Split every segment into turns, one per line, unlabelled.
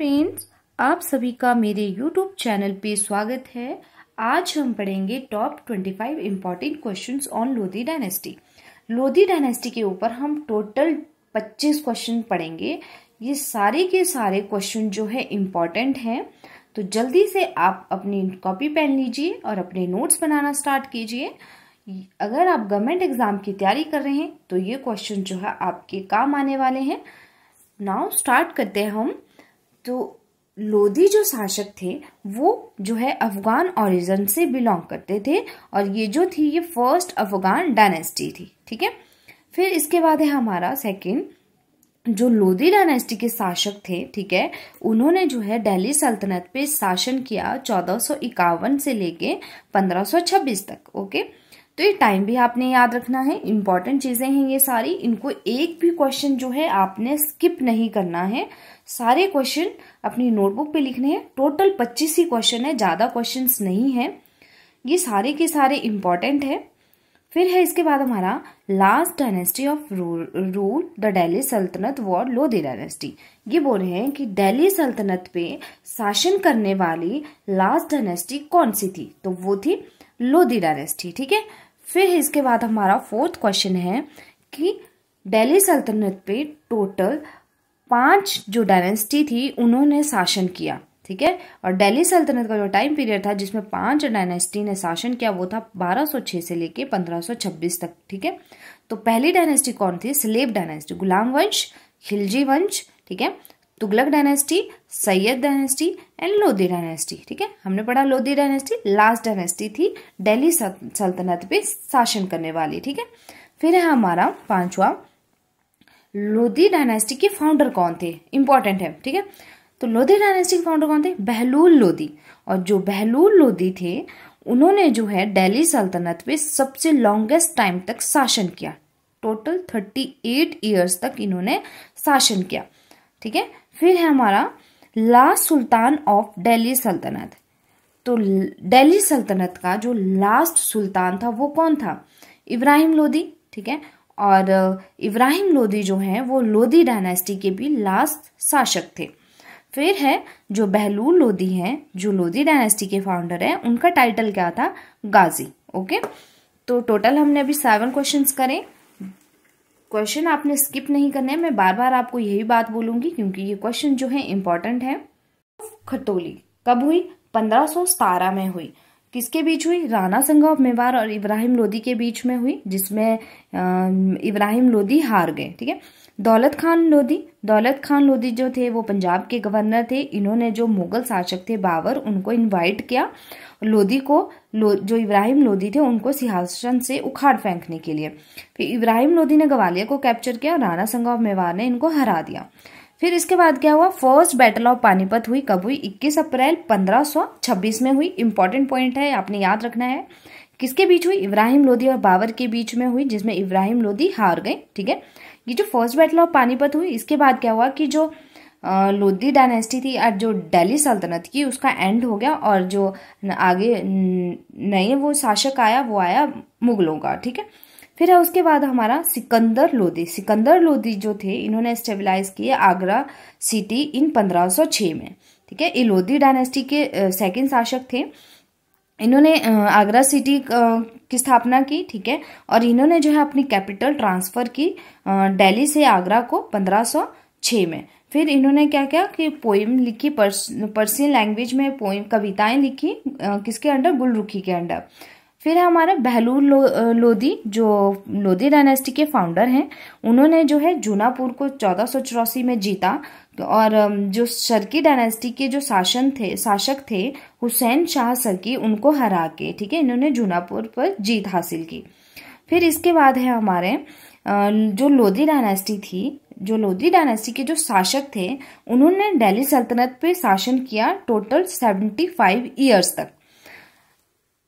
friends आप सभी का मेरे यूट्यूब चैनल पे स्वागत है आज हम पढ़ेंगे top 25 important question on Lodhi dynasty Lodhi dynasty के ऊपर हम टोटल 25 क्वेश्चन पढ़ेंगे ये सारे के सारे क्वेश्चन जो है इम्पॉर्टेंट हैं तो जल्दी से आप अपनी कॉपी पेन लीजिए और अपने नोट्स बनाना स्टार्ट कीजिए अगर आप गवर्नमेंट एग्जाम की तैयारी कर रहे हैं तो ये क्वेश्चन जो है आपके काम आने वाले हैं नाउ स्टार्ट करते हैं हम तो लोधी जो शासक थे वो जो है अफगान ओरिजिन से बिलोंग करते थे और ये जो थी ये फर्स्ट अफगान डायनेस्टी थी ठीक है फिर इसके बाद है हमारा सेकंड जो लोधी डायनेस्टी के शासक थे ठीक है उन्होंने जो है दिल्ली सल्तनत पे शासन किया चौदह से लेके 1526 तक ओके तो ये टाइम भी आपने याद रखना है इंपॉर्टेंट चीज़ें हैं ये सारी इनको एक भी क्वेश्चन जो है आपने स्किप नहीं करना है सारे क्वेश्चन अपनी नोटबुक पे लिखने हैं टोटल पच्चीस ही क्वेश्चन है ज़्यादा क्वेश्चन नहीं है ये सारे के सारे इम्पॉर्टेंट है फिर है इसके बाद हमारा last dynasty of rule the Delhi सल्तनत वॉर लोधी डायनेस्टी ये बोल रहे हैं कि डेली सल्तनत पे शासन करने वाली लास्ट डायनेस्टी कौन सी थी तो वो थी लोधी डायनेस्टी ठीक है फिर इसके बाद हमारा फोर्थ क्वेश्चन है कि दिल्ली सल्तनत पे टोटल पांच जो डायनेस्टी थी उन्होंने शासन किया ठीक है और दिल्ली सल्तनत का जो टाइम पीरियड था जिसमें पांच डायनेस्टी ने शासन किया वो था 1206 से लेके 1526 तक ठीक है तो पहली डायनेस्टी कौन थी स्लेब डायनेस्टी गुलाम वंश खिलजी वंश ठीक है Tughlaq dynasty Sayyid dynasty and Lodhi dynasty ठीक है हमने पढ़ा लोधी डायनेस्टी लास्ट डायनेस्टी थी दिल्ली सल्तनत पे शासन करने वाली ठीक है फिर है हमारा पांचवा लोधी डायनेस्टी के फाउंडर कौन थे इंपॉर्टेंट है ठीक है तो लोधी डायनेस्टी के फाउंडर कौन थे बहलूल लोधी और जो बहलूल लोधी थे उन्होंने जो है दिल्ली सल्तनत पे सबसे लॉन्गेस्ट टाइम तक शासन किया टोटल थर्टी एट ईयर्स तक इन्होंने शासन किया ठीक है फिर है हमारा लास्ट सुल्तान ऑफ दिल्ली सल्तनत तो दिल्ली सल्तनत का जो लास्ट सुल्तान था वो कौन था इब्राहिम लोदी ठीक है और इब्राहिम लोदी जो है वो लोदी डायनेस्टी के भी लास्ट शासक थे फिर है जो बहलूल लोदी हैं जो लोदी डायनेस्टी के फाउंडर हैं उनका टाइटल क्या था गाजी ओके तो टोटल हमने अभी सेवन क्वेश्चंस करें क्वेश्चन आपने स्किप नहीं करने मैं बार बार आपको यही बात बोलूंगी क्योंकि ये क्वेश्चन जो है इम्पोर्टेंट है खटोली कब हुई सतारह में हुई किसके बीच हुई राणा संघ ऑफ मेवार और इब्राहिम लोदी के बीच में हुई जिसमें इब्राहिम लोदी हार गए ठीक है दौलत खान लोधी दौलत खान लोधी जो थे वो पंजाब के गवर्नर थे इन्होंने जो मुगल शासक थे बाबर उनको इनवाइट किया लोधी को लो, जो इब्राहिम लोधी थे उनको सिंहासन से उखाड़ फेंकने के लिए फिर इब्राहिम लोधी ने ग्वालियर को कैप्चर किया राणा संघ ऑफ मेवार ने इनको हरा दिया फिर इसके बाद क्या हुआ फर्स्ट बैटल ऑफ पानीपत हुई कब हुई 21 अप्रैल 1526 में हुई इंपॉर्टेंट पॉइंट है आपने याद रखना है किसके बीच हुई इब्राहिम लोधी और बाबर के बीच में हुई जिसमें इब्राहिम लोधी हार गए ठीक है ये जो फर्स्ट बैटल ऑफ पानीपत हुई इसके बाद क्या हुआ कि जो लोधी डायनेस्टी थी और जो दिल्ली सल्तनत की उसका एंड हो गया और जो आगे नए वो शासक आया वो आया मुगलों का ठीक है फिर है उसके बाद हमारा सिकंदर लोदी सिकंदर लोदी जो थे इन्होंने स्टेबलाइज किए आगरा सिटी इन 1506 में ठीक है ये लोदी डायनेस्टी के सेकंड शासक थे इन्होंने आगरा सिटी की स्थापना की ठीक है और इन्होंने जो है अपनी कैपिटल ट्रांसफ़र की दिल्ली से आगरा को 1506 में फिर इन्होंने क्या क्या कि पोइम लिखी पर्सियन लैंग्वेज में पोइम कविताएं लिखी किसके अंडर गुलरुखी के अंडर फिर है हमारा बहलूर लो, लोधी जो लोधी डायनेस्टी के फाउंडर हैं उन्होंने जो है जूनापुर को चौदह में जीता तो और जो सरकी डायनेस्टी के जो शासन थे शासक थे हुसैन शाह सरकी उनको हरा के ठीक है इन्होंने जूनापुर पर जीत हासिल की फिर इसके बाद है हमारे जो लोधी डायनेस्टी थी जो लोधी डायनेस्टी के जो शासक थे उन्होंने दिल्ली सल्तनत पे शासन किया टोटल 75 ईयर्स तक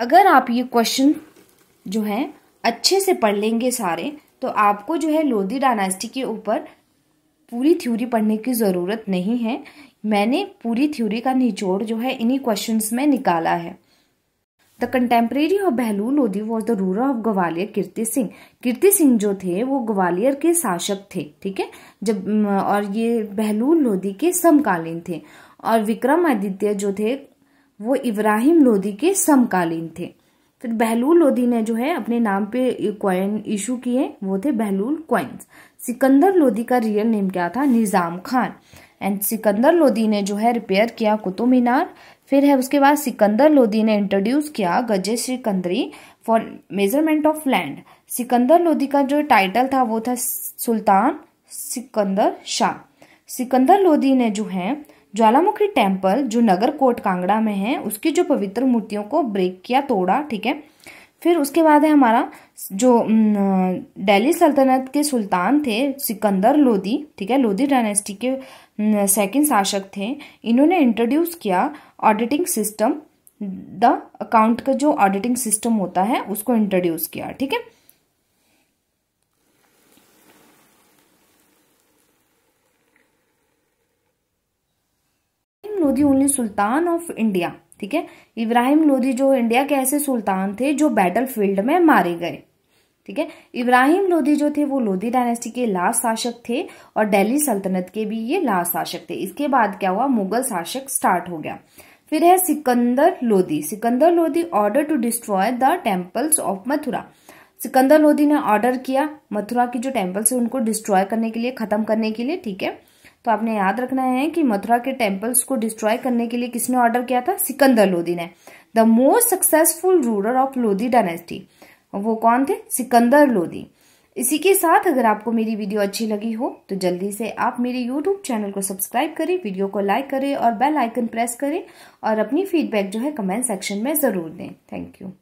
अगर आप ये क्वेश्चन जो है अच्छे से पढ़ लेंगे सारे तो आपको जो है लोधी डायनेस्टी के ऊपर पूरी थ्योरी पढ़ने की ज़रूरत नहीं है मैंने पूरी थ्योरी का निचोड़ जो है इन्हीं क्वेश्चंस में निकाला है the contemporary of Bahlul Lodhi was the ruler of Gwalior Kirti Singh Kirti Singh जो थे वो ग्वालियर के शासक थे ठीक है जब और ये बहलू लोधी के समकालीन थे और विक्रमादित्य जो थे वो इब्राहिम लोधी के समकालीन थे फिर बहलूल लोधी ने जो है अपने नाम पे क्वाइन इशू किए वो थे बहलूल कॉइन्स सिकंदर लोधी का रियल नेम क्या था निज़ाम खान एंड सिकंदर लोधी ने जो है रिपेयर किया कुतुब मीनार फिर है उसके बाद सिकंदर लोधी ने इंट्रोड्यूस किया Gaz-e Sikandari for measurement of land Sikandar Lodhi का जो टाइटल था वो था सुल्तान सिकंदर शाह सिकंदर लोधी ने जो है ज्वालामुखी टेम्पल जो नगर कोट कांगड़ा में है उसकी जो पवित्र मूर्तियों को ब्रेक किया तोड़ा ठीक है फिर उसके बाद है हमारा जो दिल्ली सल्तनत के सुल्तान थे सिकंदर लोधी ठीक है लोधी डायनेस्टी के सेकंड शासक थे इन्होंने इंट्रोड्यूस किया ऑडिटिंग सिस्टम द अकाउंट का जो ऑडिटिंग सिस्टम होता है उसको इंट्रोड्यूस किया ठीक है Lodhi only sultan of India ठीक है इब्राहिम लोधी जो इंडिया के ऐसे सुल्तान थे जो बैटल फील्ड में मारे गए ठीक है इब्राहिम लोधी जो थे वो लोधी डायनेस्टी के लास्ट शासक थे और दिल्ली सल्तनत के भी ये लास्ट शासक थे इसके बाद क्या हुआ मुगल शासक स्टार्ट हो गया फिर है Sikandar Lodhi Sikandar Lodhi order to destroy the temples of Mathura Sikandar Lodhi ने ऑर्डर किया मथुरा की जो टेम्पल्स है उनको डिस्ट्रॉय करने के लिए खत्म करने के लिए ठीक है तो आपने याद रखना है कि मथुरा के टेम्पल्स को डिस्ट्रॉय करने के लिए किसने ऑर्डर किया था सिकंदर लोधी ने the most successful ruler of Lodhi dynasty वो कौन थे सिकंदर लोधी इसी के साथ अगर आपको मेरी वीडियो अच्छी लगी हो तो जल्दी से आप मेरे यूट्यूब चैनल को सब्सक्राइब करें वीडियो को लाइक करें और बेल आइकन प्रेस करें और अपनी फीडबैक जो है कमेंट सेक्शन में ज़रूर दें थैंक यू